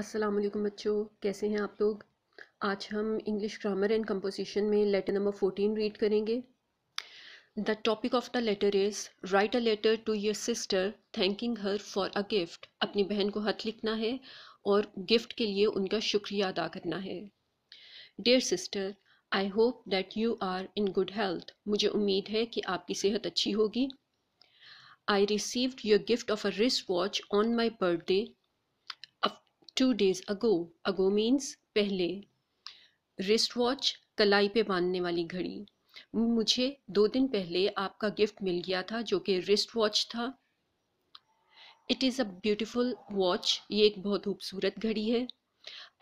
असलम बच्चों कैसे हैं आप लोग आज हम इंग्लिश ग्रामर एंड कंपोजिशन में लेटर नंबर फोर्टीन रीड करेंगे the topic of the letter is write a letter to your sister thanking her for a gift अपनी बहन को हथ लिखना है और गिफ्ट के लिए उनका शुक्रिया अदा करना है dear sister I hope that you are in good health मुझे उम्मीद है कि आपकी सेहत अच्छी होगी I received your gift of a wrist watch on my birthday two days ago ago means पहले रिस्ट वॉच कलाई पे बांधने वाली घड़ी मुझे दो दिन पहले आपका गिफ्ट मिल गया था जो कि रिस्ट वॉच था it is a beautiful watch ये एक बहुत खूबसूरत घड़ी है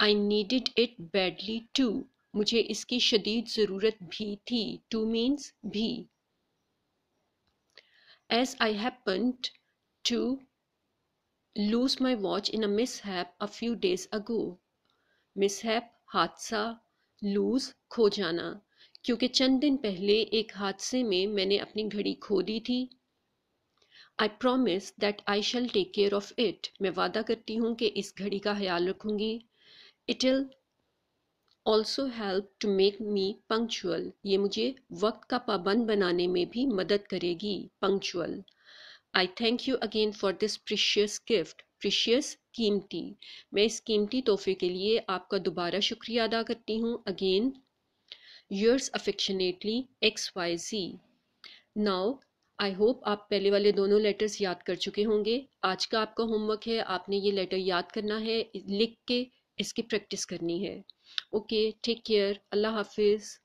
I needed it badly too मुझे इसकी शदीद ज़रूरत भी थी टू मीन्स भी as I happen to lose my watch in a mishap a few days ago. Mishap हादसा लूज खो जाना क्योंकि चंद दिन पहले एक हादसे में मैंने अपनी घड़ी खो दी थी I promise that I shall take care of it मैं वादा करती हूँ कि इस घड़ी का ख्याल रखूँगी it will also help to make me punctual ये मुझे वक्त का पाबंद बनाने में भी मदद करेगी punctual I thank you again for this precious gift precious कीमती मैं इस कीमती तोहफे के लिए आपका दोबारा शुक्रिया अदा करती हूँ again affectionately X Y Z now I hope आप पहले वाले दोनों लेटर्स याद कर चुके होंगे आज का आपका होमवर्क है आपने ये लेटर याद करना है लिख के इसकी प्रैक्टिस करनी है ओके टेक केयर अल्लाह हाफिज़